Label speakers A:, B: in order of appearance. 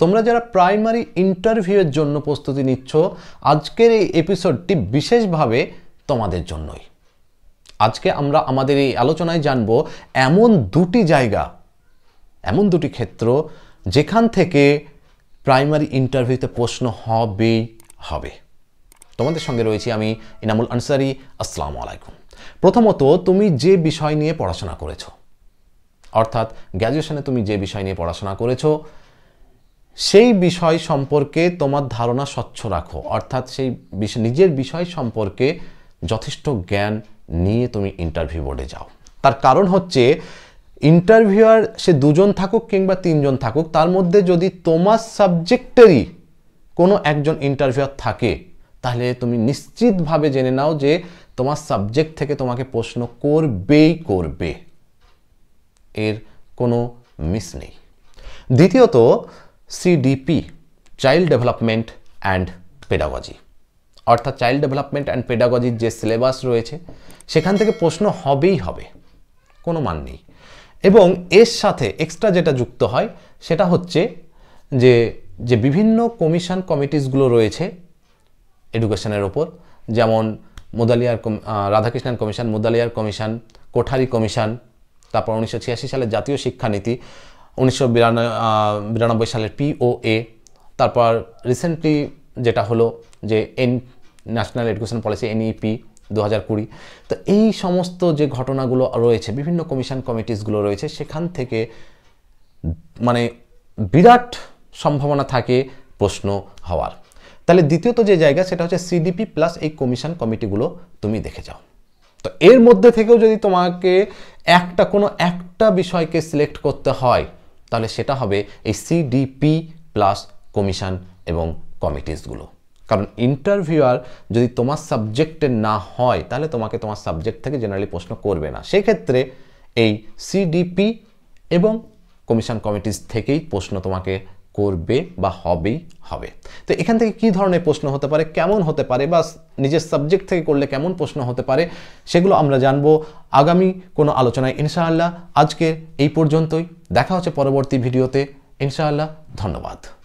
A: তোমরা যারা প্রাইমারি ইন্টারভিউয়ের জন্য প্রস্তুতি নিচ্ছ আজকের এই এপিসোডটি বিশেষভাবে তোমাদের জন্যই আজকে আমরা আমাদের এই আলোচনায় জানব এমন দুটি জায়গা এমন দুটি ক্ষেত্র যেখান থেকে প্রাইমারি ইন্টারভিউতে প্রশ্ন হবেই হবে তোমাদের সঙ্গে রয়েছি আমি ইনামুল আনসারি আসসালামু আলাইকুম প্রথমত তুমি যে বিষয় নিয়ে পড়াশোনা করেছো অর্থাৎ গ্র্যাজুয়েশনে তুমি যে বিষয় নিয়ে পড়াশোনা করেছো সেই বিষয় সম্পর্কে তোমার ধারণা স্বচ্ছ রাখো অর্থাৎ সেই নিজের বিষয় সম্পর্কে যথেষ্ট জ্ঞান নিয়ে তুমি ইন্টারভিউ বোর্ডে যাও তার কারণ হচ্ছে ইন্টারভিউয়ার সে দুজন থাকুক কিংবা তিনজন থাকুক তার মধ্যে যদি তোমার সাবজেক্টেরই কোনো একজন ইন্টারভিউয়ার থাকে তাহলে তুমি নিশ্চিতভাবে জেনে নাও যে তোমার সাবজেক্ট থেকে তোমাকে প্রশ্ন করবেই করবে এর কোনো মিস নেই দ্বিতীয়ত CDP child development and pedagogy অর্থাৎ চাইল্ড ডেভেলপমেন্ট অ্যান্ড পেডাগজির যে সিলেবাস রয়েছে সেখান থেকে প্রশ্ন হবেই হবে কোনো মান নেই এবং এর সাথে এক্সট্রা যেটা যুক্ত হয় সেটা হচ্ছে যে যে বিভিন্ন কমিশন কমিটিসগুলো রয়েছে এডুকেশনের ওপর যেমন Mudaliar Radhakrishnan commission Mudaliar commission Kothari commission তারপর উনিশশো সালে জাতীয় শিক্ষানীতি উনিশশো বিরানব্বই সালের পিওএ তারপর রিসেন্টলি যেটা হলো যে N national education policy NEP দু হাজার কুড়ি তো এই সমস্ত যে ঘটনাগুলো রয়েছে বিভিন্ন কমিশন কমিটিসগুলো রয়েছে সেখান থেকে মানে বিরাট সম্ভাবনা থাকে প্রশ্ন হওয়ার তাহলে দ্বিতীয়ত যে জায়গা সেটা হচ্ছে সিডিপি প্লাস এই কমিশন কমিটিগুলো তুমি দেখে যাও তো এর মধ্যে থেকেও যদি তোমাকে একটা কোনো একটা বিষয়কে সিলেক্ট করতে হয় তাহলে সেটা হবে এই সিডিপি প্লাস কমিশন এবং কমিটিসগুলো কারণ ইন্টারভিউয়ার যদি তোমার সাবজেক্টের না হয় তাহলে তোমাকে তোমার সাবজেক্ট থেকে জেনারেলি প্রশ্ন করবে না সেক্ষেত্রে এই সিডিপি এবং কমিশন কমিটিস থেকেই প্রশ্ন তোমাকে করবে বা হবেই হবে তো এখান থেকে কি ধরনের প্রশ্ন হতে পারে কেমন হতে পারে বা নিজের সাবজেক্ট থেকে করলে কেমন প্রশ্ন হতে পারে সেগুলো আমরা জানব আগামী কোনো আলোচনায় ইনশাআল্লাহ আজকে এই পর্যন্তই দেখা হচ্ছে পরবর্তী ভিডিওতে ইনশাআল্লাহ ধন্যবাদ